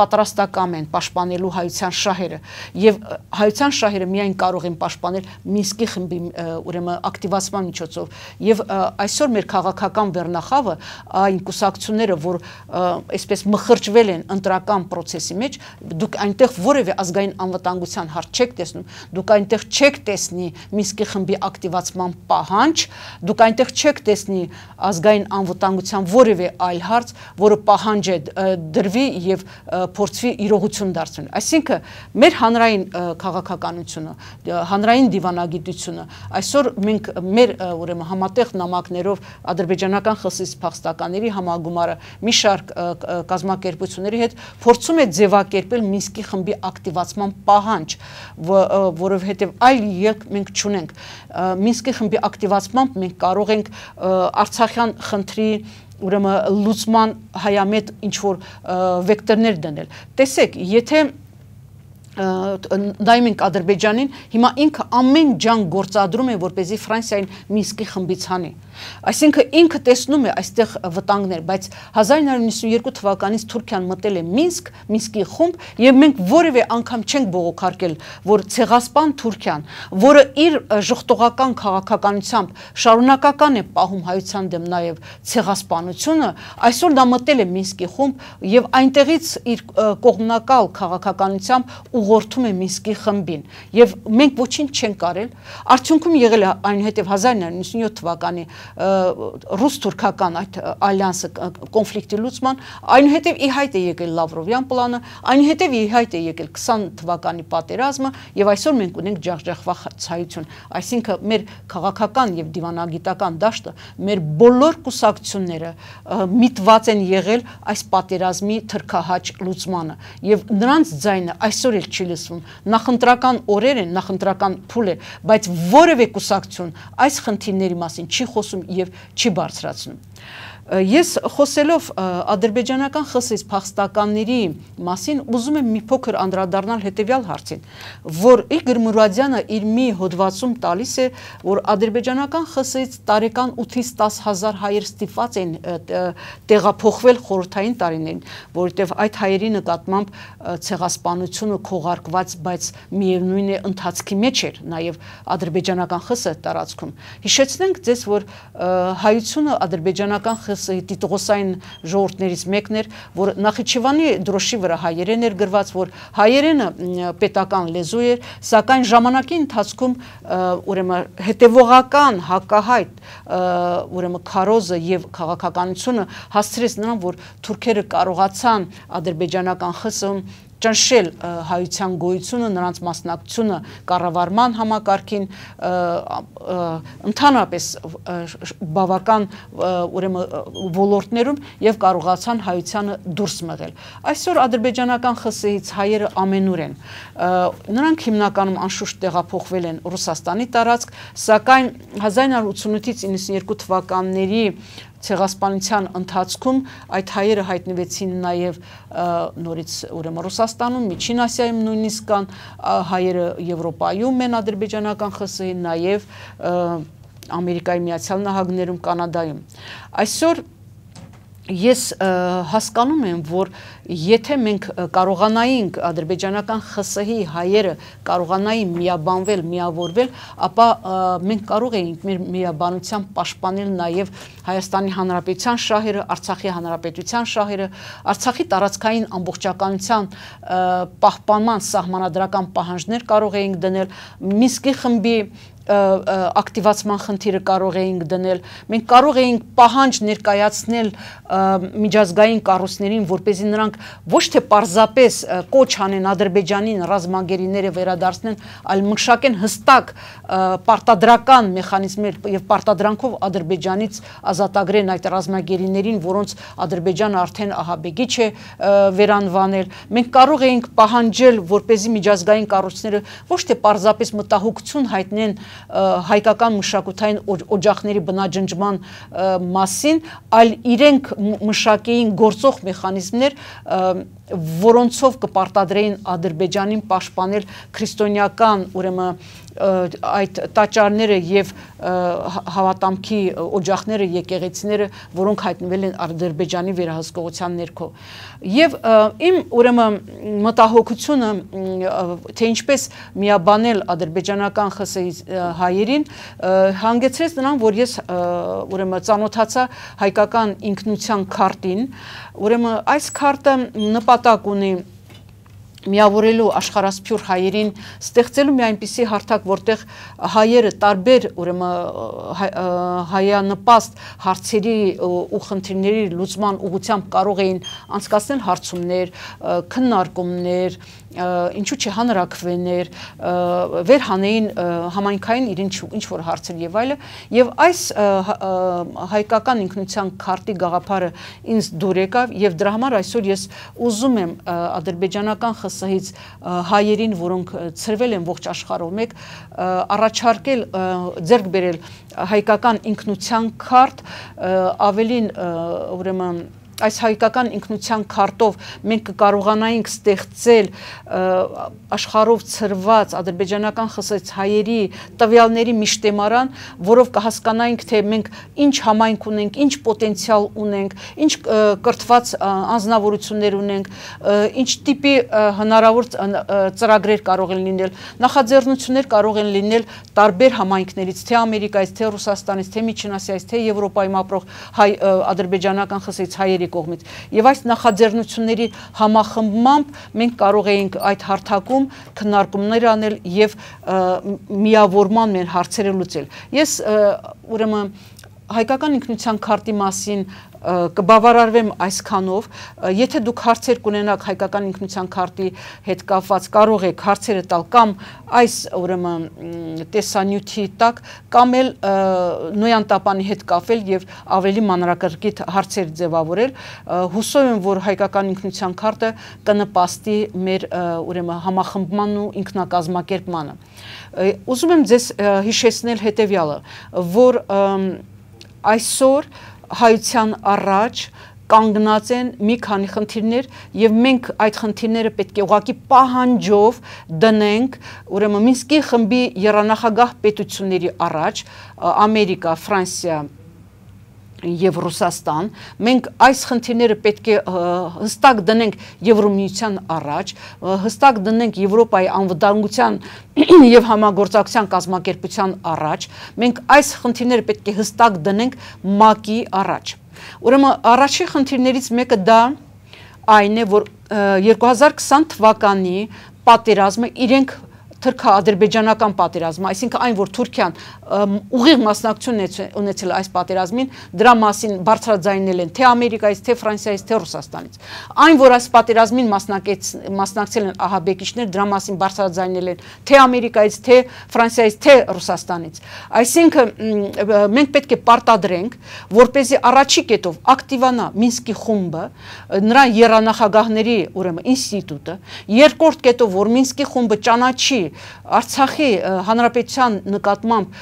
պատրաստական են պաշտպանելու հայության շահերը եւ հայության շահերը միայն կարող են պաշտպանել Մինսկի խմբի ուրեմն ակտիվացման միջոցով եւ այսօր մեր քաղաքական վերնախավը այն կուսակցությունները, որ այսպես մխրճվել են ընտրական process-ի մեջ, դուք դուք այնտեղ որևէ ազգային անվտանգության հարց չեք տեսնում, դուք այնտեղ չեք տեսնի Մինսկի խմբի ակտիվացման պահանջ, դուք այնտեղ չեք տեսնի ազգային անվտանգության որևէ այլ հարց, որը պահանջ է դրվի եւ փորձվի իրողություն դարձնել։ Այսինքն մեր հանրային քաղաքականությունը, հանրային դիվանագիտությունը այսօր մենք մեր ուրեմն համատեղ նամակներով ադրբեջանական խսիս փախստականների համագումարը մի շարք կազմակերպությունների հետ փորձում է ձևակերպել մի Մինսկի խմբի ակտիվացման պահանջ, որովհետև այլ երկ մենք չունենք։ Մինսկի խմբի ակտիվացմամբ մենք կարող ենք Արցախյան խնդրի ուրեմն լուսման հայամետ ինչ որ վեկտորներ դնել։ Տեսեք, եթե նայում ենք Ադրբեջանին, հիմա ինքը ամեն ջան գործադրում է, որպեսզի Ֆրանսիային Մինսկի խմբից հանի։ Այսինքն ինքը տեսնում է այստեղ վտանգներ, բայց 1992 թվականից Թուրքիան մտել է Մինսկ, Մինսկի խումբ, եւ մենք որևէ անգամ չենք բողոքարկել, որ ցեղասպան Թուրքիան, որը իր ժխտողական քաղաքականությամբ շարունակական է պահում հայության դեմ նաեւ ցեղասպանությունը, այսօր նա մտել է Մինսկի խումբ եւ այնտեղից իր կողմնակալ քաղաքականությամբ ու ուղղորդում է Մինսկի խմբին եւ մենք ոչինչ չենք արել արդյունքում եղել է այնուհետեւ 1997 թվականի ռուս-թուրքական այդ ալյանսը կոնֆլիկտի լուծման այնուհետեւ ի հայտ է եկել Լավրովյան պլանը այնուհետեւ ի հայտ է եկել 20 թվականի պատերազմը եւ այսօր մենք ունենք ջախջախվա ցայություն այսինքն մեր քաղաքական եւ դիվանագիտական դաշտը մեր բոլոր կուսակցությունները միտված են եղել այս պատերազմի թրքահաճ լուծմանը եւ նրանց ձայնը այսօր էլ չի լսվում։ Նախընտրական օրեր են, նախընտրական փուլ է, բայց որևէ կուսակցություն այս խնդիրների մասին չի խոսում եւ չի բարձրացնում։ Ես խոսելով ադրբեջանական խսից փախստականների մասին ուզում եմ մի փոքր անդրադառնալ հետևյալ հարցին, որ Իգր Մուրադյանը իր մի հոդվածում տալիս է, որ ադրբեջանական խսից տարեկան 8-ից 10000 հայեր ստիպված են տեղափոխվել խորհրդային տարիներին, որովհետև այդ հայերի նկատմամբ ցեղասպանությունը, քող ուղարկված, բայց միևնույն է ընթացքի մեջ էր նաև ադրբեջանական խսը տարածքում։ Հիշեցնենք ձեզ, որ հայությունը ադրբեջանական խսը տիտղոսային ժողովրդներից մեկն էր, որ Նախիջևանի դրոշի վրա հայերեն էր գրված, որ հայերենը պետական լեզու էր, սակայն ժամանակի ընթացքում ուրեմն հետևողական հակահայտ ուրեմն քարոզը եւ քաղաքականությունը հասցրեց նրան, որ թուրքերը կարողացան ադրբեջանական խսը ճնշել հայության գոյությունը, նրանց մասնակցությունը կառավարման համակարգին ընդհանրապես բավական ուրեմն ոլորտներում եւ կարողացան հայությանը դուրս մղել։ Այսօր ադրբեջանական ԽՍՀ-ից հայերը ամենուր են։ Նրանք հիմնականում անշուշտ տեղափոխվել են Ռուսաստանի տարածք, սակայն 1988-ից 92 թվականների ցեղասպանության ընթացքում այդ հայերը հայտնվեցին նաև նորից ուրեմն Ռուսաստանում, Միջին Ասիայում նույնիսկ կան հայերը Եվրոպայում, մեն ադրբեջանական ԽՍՀ-ին, նաև Ամերիկայի Միացյալ Նահանգներում, Կանադայում։ Այսօր ես հասկանում եմ, որ եթե մենք կարողանայինք ադրբեջանական ԽՍՀ-ի հայերը կարողանային միաբանվել, միավորվել, ապա մենք կարող էինք մեր միաբանությամբ պաշտպանել նաև Հայաստանի Հանրապետության շահերը, Արցախի Հանրապետության շահերը, Արցախի տարածքային ամբողջականության պահպանման սահմանադրական պահանջներ կարող էինք դնել Մինսկի խմբի ակտիվացման խնդիրը կարող էինք դնել, մենք կարող էինք պահանջ ներկայացնել միջազգային կառույցներին, որ เป զի նրանք ոչ թե պարզապես կոչ անեն Ադրբեջանին ռազմագերիները վերադարձնեն, այլ մշակեն հստակ պարտադրական մեխանիզմներ եւ պարտադրանքով Ադրբեջանից ազատագրեն այդ ռազմագերիներին, որոնց Ադրբեջանը արդեն ահաբեկիչ է վերանվանել։ Մենք կարող էինք պահանջել, որ เป զի միջազգային կառույցները ոչ թե պարզապես մտահոգություն հայտնեն հայկական մշակութային օջախների բնաջնջման մասին, այլ իրենք մշակեին գործող մեխանիզմներ, որոնցով կպարտադրեին Ադրբեջանին պաշտպանել քրիստոնեական ուրեմն այդ տաճարները եւ հավատամքի օջախները եկեղեցիները, որոնք հայտնվել են Ադրբեջանի վերահսկողության ներքո։ Եվ իմ ուրեմն մտահոգությունը թե ինչպես միաբանել ադրբեջանական ԽՍՀ-ի հայերին հանգեցրեց նրան, որ ես ուրեմն ծանոթացա հայկական ինքնության քարտին։ Ուրեմն այս քարտը նպատակ ունի միավորելու աշխարհասփյուր հայերին, ստեղծելու մի այնպիսի հարթակ, որտեղ հայերը տարբեր ուրեմն հայանպաստ հարցերի ու խնդիրների լուծման ուղղությամբ կարող էին անցկացնել հարցումներ, քննարկումներ, ինչու չհանրակվեներ, վերհանեին համայնքային իր ինչ որ հարցեր եւ այլը, եւ այս հայկական ինքնության քարտի գաղափարը ինձ դուր եկավ եւ դրա համար այսօր ես ուզում եմ ադրբեջանական ԽՍՀ-ից հայերին, որոնք ծրվել են ողջ աշխարհով մեկ առաջարկել ձեռք բերել հայկական ինքնության քարտ ավելին ուրեմն այս հայկական ինքնության քարտով մենք կկարողանայինք ստեղծել աշխարհով ծրված ադրբեջանական խսեց հայերի տվյալների մի շտեմարան, որով կհասկանայինք, թե մենք ինչ համայնք ունենք, ինչ պոտենցիալ ունենք, ինչ կրթված անznավորություններ ունենք, ինչ տիպի հնարավոր ծրագրեր կարող են լինել, նախաձեռնություններ կարող են լինել տարբեր համայնքներից, թե Ամերիկայից, թե Ռուսաստանից, թե Միջին Ասիայից, թե Եվրոպայում ապրող հայ ադրբեջանական խսեց հայերի երկրների կողմից։ Եվ այս նախաձեռնությունների համախմբմամբ մենք կարող էինք այդ հարթակում քննարկումներ անել եւ միավորման մեր հարցերը լուծել։ Ես ուրեմն հայկական ինքնության քարտի մասին կբավարարվեմ այսքանով, եթե դուք հարցեր կունենաք հայկական ինքնության քարտի հետ կապված, կարող եք հարցերը տալ կամ այս ուրեմն տեսանյութի տակ կամ էլ նոյան տապանի հետ կապել եւ ավելի մանրակրկիտ հարցեր ձևավորել։ Հուսով եմ, որ հայկական ինքնության քարտը կնպաստի մեր ուրեմն համախմբման ու ինքնակազմակերպմանը։ Ուզում եմ ձեզ հիշեցնել հետեւյալը, որ այսօր և, հայության առաջ կանգնած են մի քանի խնդիրներ եւ մենք այդ խնդիրները պետք է ուղակի պահանջով դնենք ուրեմն Մինսկի խմբի երանախագահ պետությունների առաջ Ամերիկա, Ֆրանսիա, եւ Ռուսաստան, մենք այս խնդիրները պետք է հստակ դնենք Եվրոմիության առաջ, հստակ դնենք Եվրոպայի անվտանգության <clears throat> եւ համագործակցության կազմակերպության առաջ, մենք այս խնդիրները պետք է հստակ դնենք ՄԱԿ-ի առաջ։ Ուրեմն առաջի խնդիրներից մեկը դա այն է, որ 2020 թվականի պատերազմը իրենք թուրք-ադրբեջանական պատերազմը, այսինքն այն, որ Թուրքիան ուղիղ մասնակցություն ունեցել այս պատերազմին, դրա մասին բարձրաձայնել են թե Ամերիկայից, թե Ֆրանսիայից, թե Ռուսաստանից։ Այն, որ այս պատերազմին մասնակեց մասնակցել են ահաբեկիչներ, դրա մասին բարձրաձայնել են թե Ամերիկայից, թե Ֆրանսիայից, թե Ռուսաստանից։ Այսինքն մենք պետք է պարտադրենք, որ เป զի առաջի կետով ակտիվանա Մինսկի խումբը, նրա երանախագահների ուրեմն ինստիտուտը, երկրորդ կետով որ Մինսկի խումբը ճանաչի Արցախի հանրապետության նկատմամբ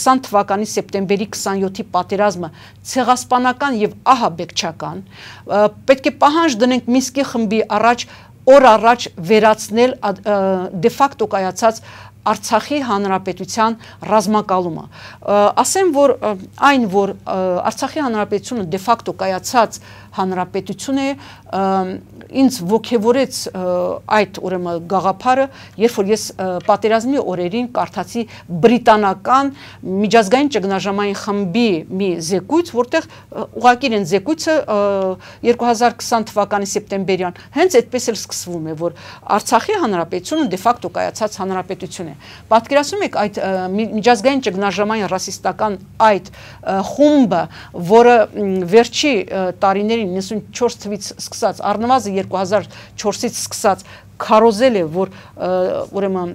20 թվականի սեպտեմբերի 27-ի պատերազմը ցեղասպանական եւ ահաբեկչական պետք է պահանջ դնենք Մինսկի խմբի առաջ օր առաջ վերացնել դե ֆակտո կայացած Արցախի հանրապետության ռազմակալումը։ Ասեմ, որ այն, որ Արցախի հանրապետությունը դե ֆակտո կայացած հանրապետություն է ինձ ողջևորեց այդ ուրեմն գաղափարը երբ որ ես պատերազմի օրերին կարդացի բրիտանական միջազգային ճգնաժամային խմբի մի զեկույց որտեղ ուղղակի են զեկույցը 2020 թվականի սեպտեմբերյան հենց այդպես էլ սկսվում է որ Արցախի հանրապետությունը դե ֆակտո կայացած հանրապետություն է պատկերացնում եք այդ միջազգային ճգնաժամային ռասիստական այդ խումբը որը վերջի տարիների տարիներին 94 թվից սկսած, առնվազն 2004-ից սկսած քարոզել է, որ ուրեմն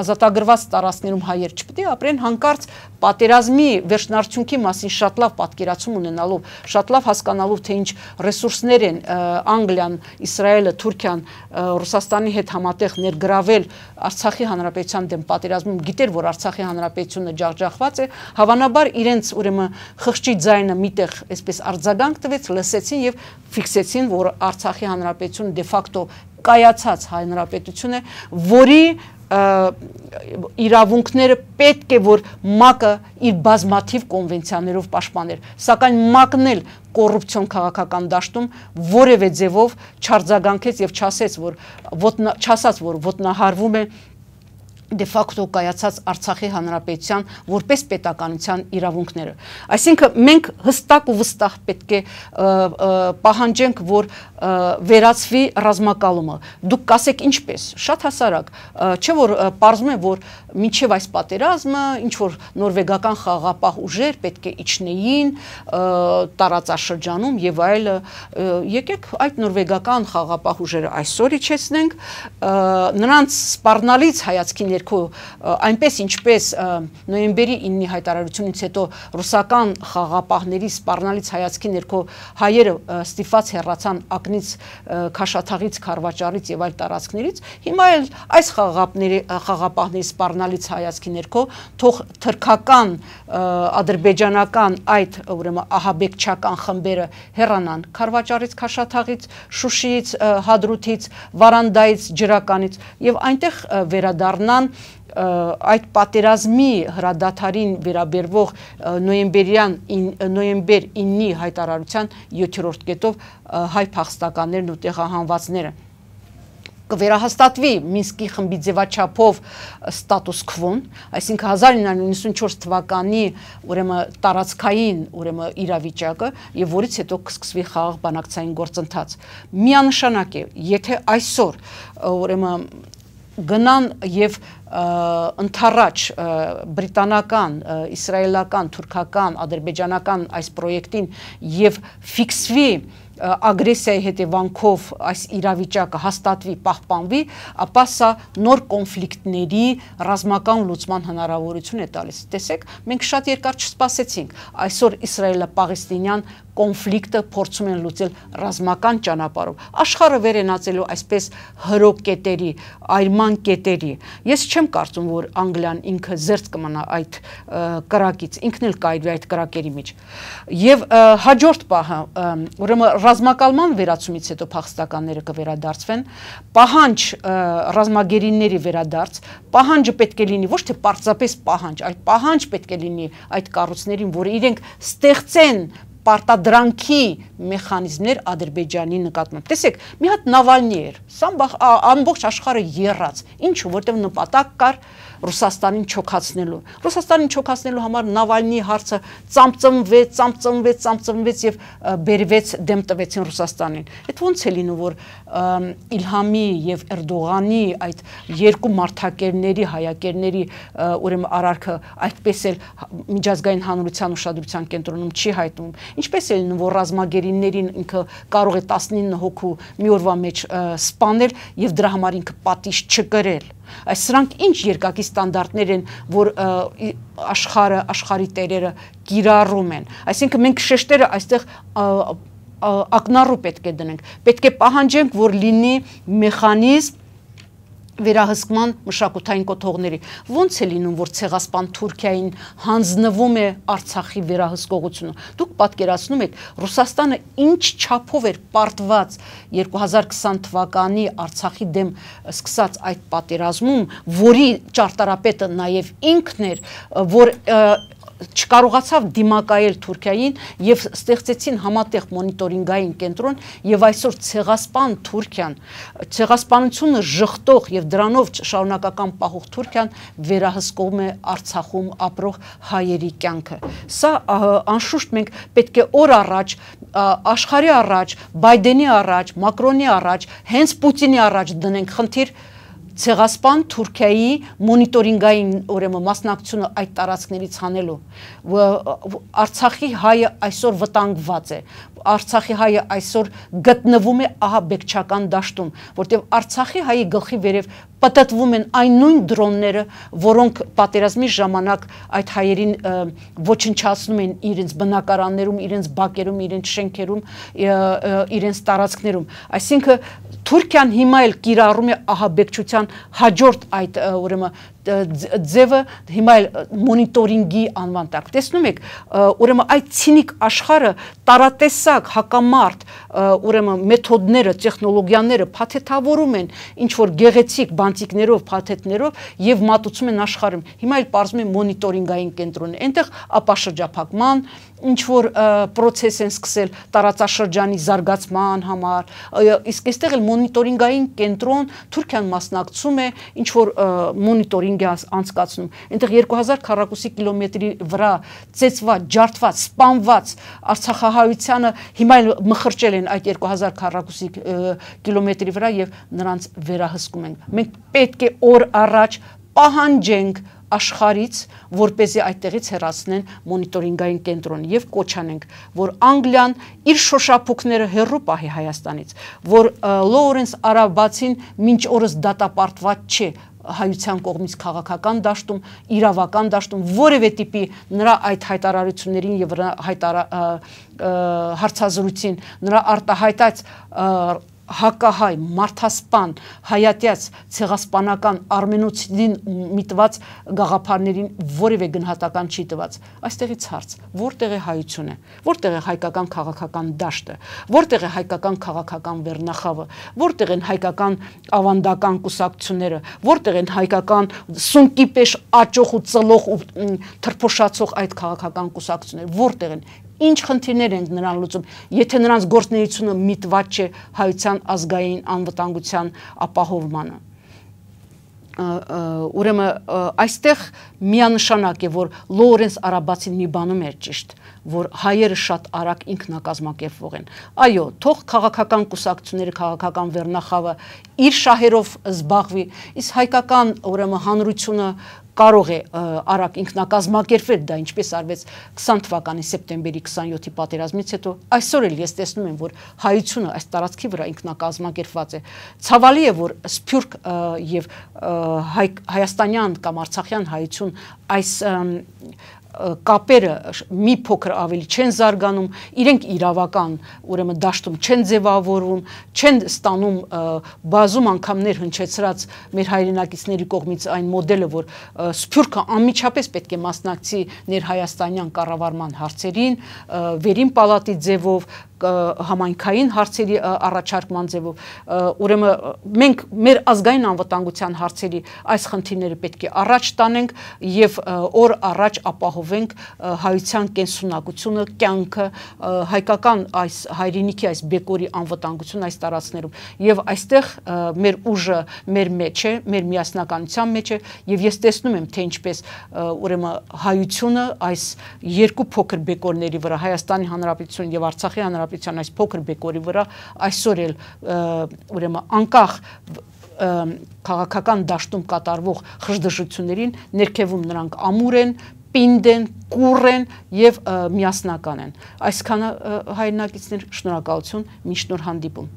ազատագրված տարածքներում հայեր չպետք է ապրեն հանկարծ պատերազմի վերջնարդյունքի մասին շատ լավ պատկերացում ունենալով, շատ լավ հասկանալով, թե ինչ ռեսուրսներ են Անգլիան, Իսրայելը, Թուրքիան Ռուսաստանի հետ համատեղ ներգրավել Արցախի հանրապետության դեմ պատերազմում, գիտեր, որ Արցախի հանրապետությունը ջախջախված է, հավանաբար իրենց ուրեմն խղճի ձայնը միտեղ այսպես արձագանք տվեց, լսեցին եւ ֆիքսեցին, որ Արցախի հանրապետությունը դե ֆակտո կայացած հանրապետություն է, որի իրավունքները պետք է որ մակը իր բազմաթիվ կոնվենցիաներով պաշտպաներ սակայն մակն էլ կոռուպցիոն քաղաքական դաշտում որևէ ձևով չարձագանքեց եւ չասեց որ ոտնա չասած որ ոտնահարվում է դե ֆակտո կայացած Արցախի հանրապետության որպես պետականության իրավունքները։ Այսինքն մենք հստակ ու վստահ պետք է պահանջենք, որ վերացվի ռազմակալումը։ Դուք կասեք ինչպես։ Շատ հասարակ, չէ՞ որ ողրում է, որ մինչև այս պատերազմը ինչ որ նորվեգական խաղապահ ուժեր պետք է իջնեին տարածաշրջանում եւ այլը եկեք այդ նորվեգական խաղապահ ուժերը այսօր իջեցնենք նրանց սպառնալից հայացքի ներքո այնպես ինչպես նոյեմբերի 9-ի հայտարարությունից հետո ռուսական խաղապահների սպառնալից հայացքի ներքո հայերը ստիփաց հերացան ակնից քաշաթաղից քարվաճարից եւ այլ տարածքներից հիմա էլ այս խաղապների խաղապահների սպառնալից սառնալից հայացքի ներքո թող թրքական ադրբեջանական այդ ուրեմն ահաբեկչական խմբերը հեռանան Խարվաճարից, Խաշաթաղից, Շուշիից, Հադրութից, Վարանդայից, Ջրականից եւ այնտեղ վերադառնան այդ պատերազմի հրադադարին վերաբերվող նոյեմբերյան նոյեմբեր 9-ի հայտարարության 7-րդ կետով հայ փախստականներն ու տեղահանվածները կվերահաստատվի Մինսկի խմբի ձևաչափով ստատուս քվոն, այսինքն 1994 թվականի ուրեմն տարածքային ուրեմն իրավիճակը եւ որից հետո կսկսվի խաղաղ բանակցային գործընթաց։ Միանշանակ է, եթե այսօր ուրեմն գնան եւ ընթառաջ բրիտանական, իսրայելական, թուրքական, ադրբեջանական այս պրոյեկտին եւ ֆիքսվի ագրեսիայի հետևանքով այս իրավիճակը հաստատվի, պահպանվի, ապա սա նոր կոնֆլիկտների ռազմական լուծման հնարավորություն է տալիս։ Տեսեք, մենք շատ երկար չսպասեցինք։ Այսօր Իսրայելը Պաղեստինյան կոնֆլիկտը փորձում են լուծել ռազմական ճանապարհով։ Աշխարհը վերենացելու այսպես հրոք կետերի, այրման կետերի։ Ես չեմ կարծում, որ Անգլիան ինքը զերծ կմնա այդ կրակից, ինքն էլ կայրվի այդ կրակերի մեջ։ Եվ հաջորդ պահը, ուրեմն ռազմակալման վերացումից հետո փախստականները կվերադարձվեն, պահանջ ռազմագերիների վերադարձ, պահանջը պետք է լինի ոչ թե պարզապես պահանջ, այլ պահանջ պետք է լինի այդ կառույցներին, որ իրենք ստեղծեն պարտադրանքի մեխանիզմներ Ադրբեջանի նկատմամբ։ Տեսեք, մի հատ Նավալնի էր, սա ամբողջ աշխարհը երրաց։ Ինչու՞, որտեղ նպատակ կար Ռուսաստանին չոքացնելու։ Ռուսաստանին չոքացնելու համար Նավալնի հարցը ծամծմվեց, ծամծմվեց, ծամծմվեց եւ բերվեց դեմ տվեցին Ռուսաստանին։ Այդ ո՞նց է լինում որ Իլհամի եւ Էրդողանի այդ երկու մարտակերների, հայակերների ուրեմն արարքը այդպես էլ միջազգային հանրության ուշադրության կենտրոնում չի հայտնում։ Ինչպես է լինում որ ռազմագերիներին ինքը կարող է 19 հոգու մի օրվա մեջ սպանել եւ դրա համար ինքը պատիժ չկրել։ Այս սրանք ինչ երկակի ստանդարտներ են, որ աշխարը, աշխարի տերերը գիրառում են։ Այսինքն մենք շեշտերը այստեղ ակնառու պետք է դնենք։ Պետք է պահանջենք, որ լինի մեխանիզմ, վերահսկման մշակութային կոթողների։ Ոնց է լինում, որ ցեղասպան Թուրքիային հանձնվում է Արցախի վերահսկողությունը։ Դուք պատկերացնում եք, Ռուսաստանը ինչ չափով էր պարտված 2020 թվականի Արցախի դեմ սկսած այդ պատերազմում, որի ճարտարապետը նաև ինքն էր, որ և, չկարողացավ դիմակայել Թուրքիային եւ ստեղծեցին համատեղ մոնիտորինգային կենտրոն եւ այսօր ցեղասպան Թուրքիան ցեղասպանությունը շղթող եւ դրանով շարունակական պահող Թուրքիան վերահսկում է Արցախում ապրող հայերի կյանքը սա անշուշտ մենք պետք է օր առաջ աշխարհի առաջ Բայդենի առաջ Մակրոնի առաջ հենց Պուտինի առաջ դնենք խնդիր ցեղասպան Թուրքիայի մոնիտորինգային ուրեմն մասնակցությունը այդ տարածքներից հանելու Արցախի հայը այսօր վտանգված է Արցախի հայը այսօր գտնվում է ահա բեկչական դաշտում որտեղ Արցախի հայի գլխի վերև պատտվում են այն նույն դրոնները, որոնք պատերազմի ժամանակ այդ հայերին ոչնչացնում են իրենց բնակարաններում, իրենց բակերում, իրենց շենքերում, իրենց տարածքներում։ Այսինքն Թուրքիան հիմա էլ կիրառում է ահաբեկչության Սակայն հաջորդ այդ ուրեմն ձևը հիմա էլ մոնիտորինգի անվան տակ։ Տեսնում եք, ուրեմն այդ ցինիկ աշխարը տարատեսակ հակամարտ ուրեմն մեթոդները, տեխնոլոգիաները փաթեթավորում են ինչ որ գեղեցիկ բանտիկներով, փաթեթներով եւ մատուցում են աշխարհում։ Հիմա էլ պարզվում է մոնիտորինգային կենտրոնը։ Այնտեղ ապաշրջափակման, ինչ որ process են սկսել տարածաշրջանի զարգացման համար իսկ այստեղ էլ մոնիտորինգային կենտրոն Թուրքիան մասնակցում է ինչ որ մոնիտորինգ է անցկացնում այնտեղ 2000 քառակուսի կիլոմետրի վրա ծեծված ջարդված սպանված արցախահայությանը հիմա էլ մխրճել են այդ 2000 քառակուսի կիլոմետրի վրա եւ նրանց վերահսկում են մենք պետք է օր առաջ պահանջենք աշխարից, որ เป զի այդտեղից հեռացնեն մոնիտորինգային կենտրոն եւ կոչանենք, որ Անգլիան իր շոշափուկները հերրու պահի Հայաստանից, որ Լոուրենս Արաբացին մինչ օրս դատապարտված չէ հայության կողմից քաղաքական դաշտում, իրավական դաշտում որևէ տիպի նրա այդ հայտարարություններին եւ հայտարա հարցազրույցին, նրա արտահայտած հակահայ մարդասպան հայատյաց ցեղասպանական արմենուցին միտված գաղափարներին որևէ գնահատական չի տված այստեղից հարց որտեղ է հայությունը որտեղ է հայկական քաղաքական դաշտը որտեղ է հայկական քաղաքական վերնախավը որտեղ են հայկական ավանդական կուսակցությունները որտեղ են հայկական սունկի պես աճող ու ծլող ու թրփոշացող այդ քաղաքական կուսակցությունները որտեղ են Ինչ խնդիրներ են նրան լուծում։ Եթե նրանց գործնեությունը միտված չէ հայության ազգային անվտանգության ապահովմանը ուրեմն այստեղ միանշանակ է որ Լորենս Արաբացին մի բանում էր ճիշտ որ հայերը շատ արագ ինքնակազմակերպվող են այո թող քաղաքական կուսակցությունները քաղաքական վերնախավը իր շահերով զբաղվի իսկ հայկական ուրեմն հանրությունը կարող է արագ ինքնակազմակերպվել դա ինչպես արվեց 20 թվականի սեպտեմբերի 27-ի պատերազմից հետո այսօր էլ ես տեսնում եմ որ հայությունը այս տարածքի վրա ինքնակազմակերպված է ցավալի է որ սփյուռք եւ հայ, հայաստանյան կամ արցախյան հայություն այս և, կապերը մի փոքր ավելի չեն զարգանում, իրենք իրավական, ուրեմն դաշտում չեն ձևավորվում, չեն ստանում բազում անգամներ հնչեցրած մեր հայրենակիցների կողմից այն մոդելը, որ Սփյուռքը անմիջապես պետք է մասնակցի ներհայաստանյան կառավարման հարցերին, վերին պալատի ձևով, համայնքային հարցերի առաջարկման ձևով ուրեմն մենք մեր ազգային անվտանգության հարցերի այս խնդիրները պետք է առաջ տանենք եւ օր առաջ ապահովենք հայության կենսունակությունը կյանքը հայկական այս հայրենիքի այս բեկորի անվտանգություն այս տարածներում եւ այստեղ մեր ուժը մեր մեջ է մեր միասնականության մեջ է եւ ես տեսնում եմ թե ինչպես ուրեմն հայությունը այս երկու փոքր բեկորների վրա Հայաստանի Հանրապետություն եւ Արցախի Հանրապետություն Հանրապետության այս փոքր բեկորի վրա այսօր էլ ուրեմն անկախ քաղաքական դաշտում կատարվող խժդժություններին ներքևում նրանք ամուր են, պինդ են, կուռ են եւ միասնական են։ Այսքան հայրենակիցներ շնորհակալություն, միշտ նոր հանդիպում։